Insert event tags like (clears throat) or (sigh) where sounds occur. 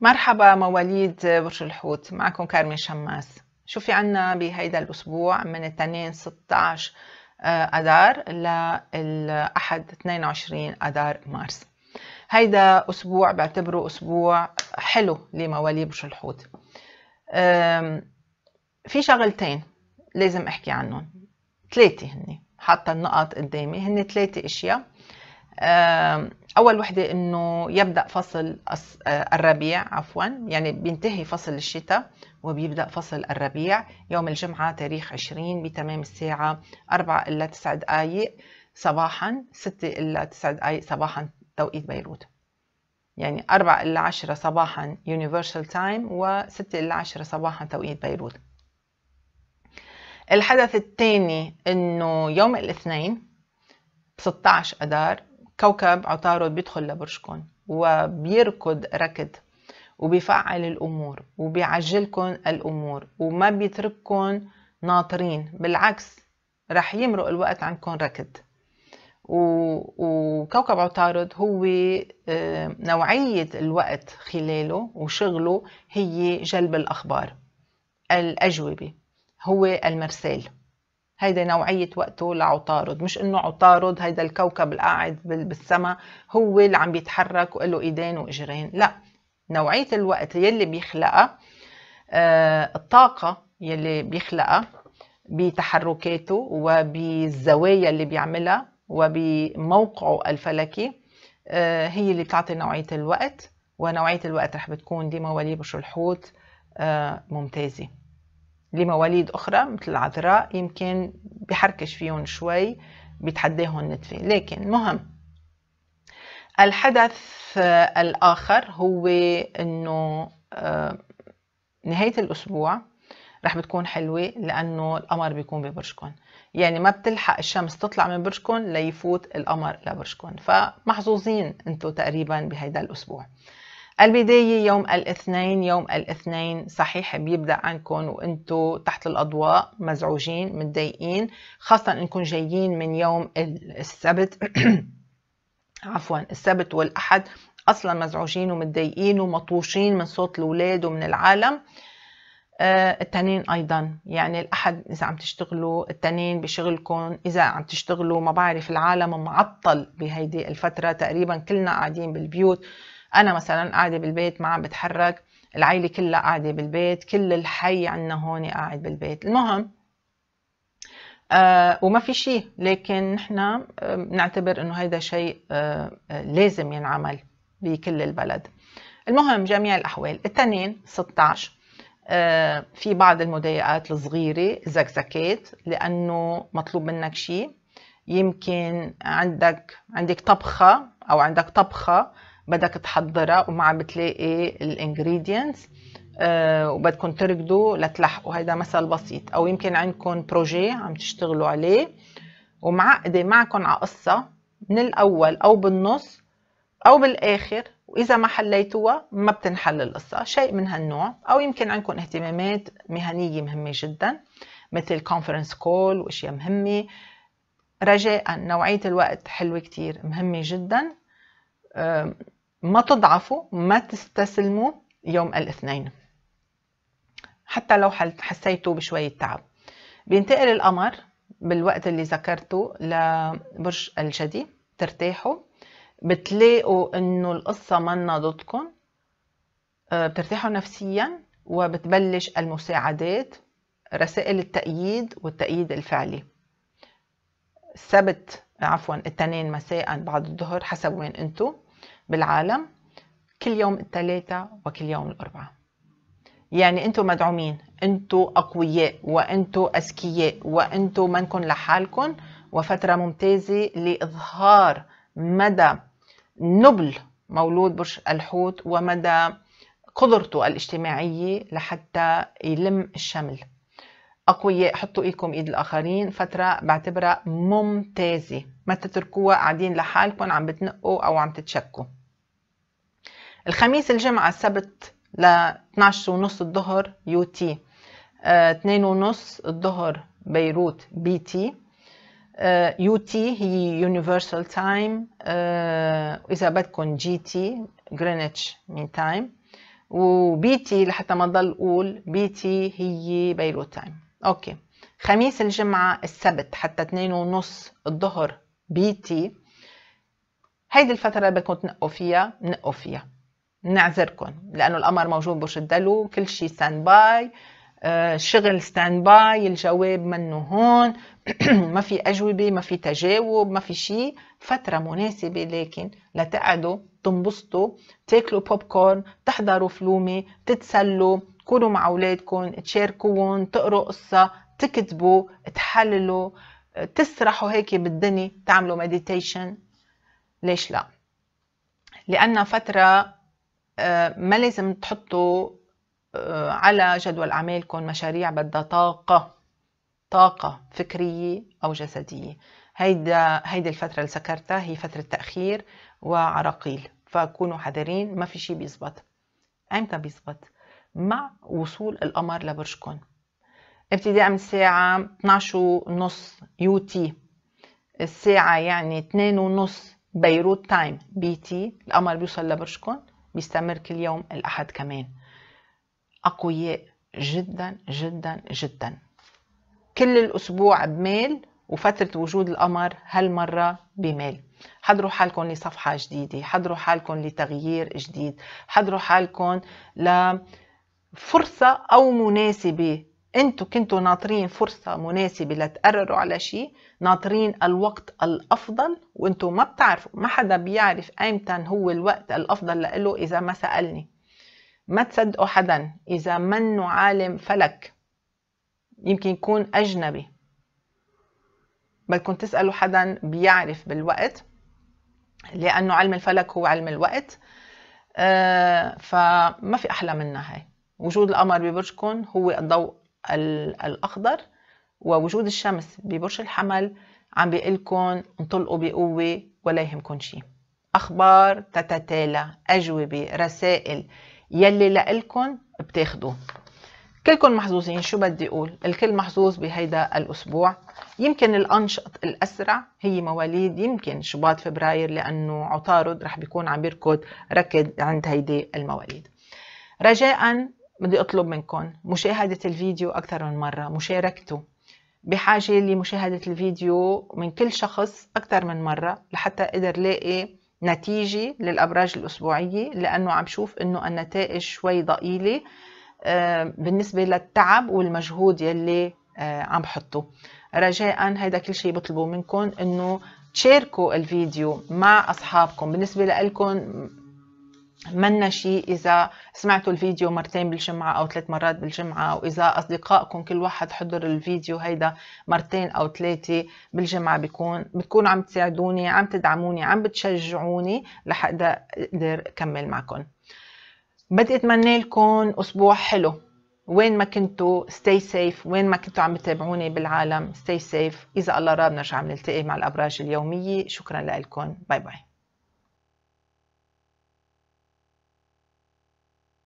مرحبا مواليد برج الحوت معكم كارمن شماس شو في عنا بهيدا الأسبوع من الاثنين 16 آه، أذار للأحد 22 أذار مارس هيدا أسبوع بعتبره أسبوع حلو لمواليد برج الحوت في شغلتين لازم أحكي عنهم ثلاثة هني حاطة النقط قدامي هن ثلاثة أشياء اول وحده انه يبدا فصل آه، الربيع عفوا يعني بينتهي فصل الشتاء وبيبدا فصل الربيع يوم الجمعه تاريخ 20 بتمام الساعه 4 الا 9 دقائق صباحا 6 الا 9 دقائق صباحا توقيت بيروت يعني 4 الا 10 صباحا يونيفرسال تايم و6 الا 10 صباحا توقيت بيروت الحدث الثاني انه يوم الاثنين 16 اذار كوكب عطارد بيدخل لبرجكم وبيركض ركض وبيفعل الأمور وبيعجلكم الأمور وما بيترككم ناطرين بالعكس رح يمرق الوقت عنكم ركض وكوكب عطارد هو آه، نوعية الوقت خلاله وشغله هي جلب الأخبار الأجوبة هو المرسال هيدا نوعية وقته لعطارد مش انه عطارد هيدا الكوكب القاعد بالسماء هو اللي عم بيتحرك وله ايدين واجرين لا نوعية الوقت يلي بيخلقها آه الطاقة يلي بيخلقها بتحركاته وبالزوايا اللي بيعملها وبموقعه الفلكي آه هي اللي بتعطي نوعية الوقت ونوعية الوقت رح بتكون دي مواليد الحوت آه ممتازة لمواليد أخرى مثل العذراء يمكن بحركش فيهم شوي بيتحداهم نتفة لكن مهم الحدث آه، الآخر هو أنه آه، نهاية الأسبوع رح بتكون حلوة لأنه القمر بيكون ببرجكم يعني ما بتلحق الشمس تطلع من برجكم ليفوت القمر لبرجكم فمحظوظين أنتم تقريبا بهيدا الأسبوع البداية يوم الاثنين يوم الاثنين صحيح بيبدأ عنكم وانتو تحت الأضواء مزعوجين متضايقين خاصة انكم جايين من يوم السبت (clears throat) عفوا السبت والأحد أصلا مزعوجين ومتضايقين ومطوشين من صوت الأولاد ومن العالم آه، التنين ايضا يعني الاحد اذا عم تشتغلوا التنين بشغلكم اذا عم تشتغلوا ما بعرف العالم معطل بهيدي الفتره تقريبا كلنا قاعدين بالبيوت انا مثلا قاعده بالبيت ما عم بتحرك العيله كلها قاعده بالبيت كل الحي عندنا هون قاعد بالبيت المهم آه وما في شيء لكن نحن بنعتبر آه، انه هيدا شيء آه،, آه لازم ينعمل بكل البلد المهم جميع الاحوال التنين 16 آه في بعض المضايقات الصغيره زكزكات لانه مطلوب منك شيء يمكن عندك عندك طبخه او عندك طبخه بدك تحضرها عم بتلاقي الانجريدينتس آه، وبدكم تركضوا لتلحقوا هيدا مثل بسيط او يمكن عندكم بروجي عم تشتغلوا عليه ومعقده معكم على قصه من الاول او بالنص او بالاخر واذا ما حليتوها ما بتنحل القصه شيء من هالنوع او يمكن عندكم اهتمامات مهنيه مهمه جدا مثل كونفرنس كول واشياء مهمه رجاء نوعيه الوقت حلوه كتير مهمه جدا آه ما تضعفوا ما تستسلموا يوم الاثنين حتى لو حسيتوا بشوية تعب بينتقل القمر بالوقت اللي ذكرته لبرج الجدي ترتاحوا بتلاقوا انه القصة منا ضدكم آه، بترتاحوا نفسيا وبتبلش المساعدات رسائل التأييد والتأييد الفعلي السبت عفوا التنين مساء بعد الظهر حسب وين انتو بالعالم كل يوم الثلاثاء وكل يوم الأربعاء يعني انتم مدعومين انتم اقوياء وانتم اذكياء وانتم منكم لحالكم وفتره ممتازه لاظهار مدى نبل مولود برج الحوت ومدى قدرته الاجتماعيه لحتى يلم الشمل اقوياء حطوا ايدكم ايد الاخرين فتره بعتبرها ممتازه ما تتركوها قاعدين لحالكم عم بتنقوا او عم تتشكوا الخميس الجمعة السبت ل 12 ونص الظهر يو تي 2 آه، ونص الظهر بيروت بي تي آه، يو تي هي يونيفرسال آه، تايم اذا بدكم جي تي جرينتش مين تايم وبي تي لحتى ما نضل اقول بي تي هي بيروت تايم اوكي خميس الجمعة السبت حتى 2 ونص الظهر بي تي هيدي الفترة بدكم تنقوا فيها نقوا فيها نعذركم لانه القمر موجود برج الدلو كل شيء ستاند باي الشغل ستاند باي الجواب منه هون (clears throat) ما في اجوبه ما في تجاوب ما في شيء فتره مناسبه لكن لتقعدوا تنبسطوا تاكلوا بوب كورن تحضروا فلومه تتسلوا كونوا مع اولادكم تشاركوهم تقروا قصه تكتبوا تحللوا آه، تسرحوا هيك بالدنيا تعملوا مديتيشن ليش لا لأنها فترة آه، ما لازم تحطوا آه، على جدول أعمالكم مشاريع بدها طاقة طاقة فكرية أو جسدية هيدا هيدي الفترة اللي سكرتها هي فترة تأخير وعراقيل فكونوا حذرين ما في شيء بيزبط أمتى بيزبط مع وصول القمر لبرجكم ابتداء من الساعة 12 ونص يو تي الساعة يعني 2 ونص بيروت تايم بي تي القمر بيوصل لبرجكم بيستمر كل يوم الأحد كمان أقوياء جدا جدا جدا كل الأسبوع بميل وفترة وجود القمر هالمرة بميل حضروا حالكم لصفحة جديدة حضروا حالكم لتغيير جديد حضروا حالكم لفرصة أو مناسبة انتوا كنتوا ناطرين فرصة مناسبة لتقرروا على شيء ناطرين الوقت الافضل وانتوا ما بتعرفوا ما حدا بيعرف ايمتى هو الوقت الافضل له اذا ما سألني ما تصدقوا حدا اذا منو عالم فلك يمكن يكون اجنبي بدكم تسألوا حدا بيعرف بالوقت لانه علم الفلك هو علم الوقت آه، فما في احلى منها هاي وجود القمر ببرجكم هو الضوء الأخضر ووجود الشمس ببرج الحمل عم لكم انطلقوا بقوة ولا يهمكم شيء أخبار تتتالى أجوبة رسائل يلي لإلكن بتاخدوه كلكم محظوظين شو بدي أقول الكل محظوظ بهيدا الأسبوع يمكن الأنشط الأسرع هي مواليد يمكن شباط فبراير لأنه عطارد رح بيكون عم بيركض ركض عند هيدي المواليد رجاء بدي أطلب منكم مشاهدة الفيديو أكثر من مرة مشاركته بحاجة لمشاهدة الفيديو من كل شخص أكثر من مرة لحتى أقدر لاقي نتيجة للأبراج الأسبوعية لأنه عم شوف أنه النتائج شوي ضئيلة آه، بالنسبة للتعب والمجهود يلي آه، عم بحطه رجاء هيدا كل شيء بطلبه منكم أنه تشاركوا الفيديو مع أصحابكم بالنسبة لكم منا شيء إذا سمعتوا الفيديو مرتين بالجمعة أو ثلاث مرات بالجمعة وإذا أصدقائكم كل واحد حضر الفيديو هيدا مرتين أو ثلاثة بالجمعة بيكون بتكونوا عم تساعدوني عم تدعموني عم بتشجعوني لحقدر أقدر أكمل معكم بدي أتمنى لكم أسبوع حلو وين ما كنتوا stay safe وين ما كنتوا عم تتابعوني بالعالم stay safe إذا الله راد نرجع نلتقي مع الأبراج اليومية شكرا لكم باي باي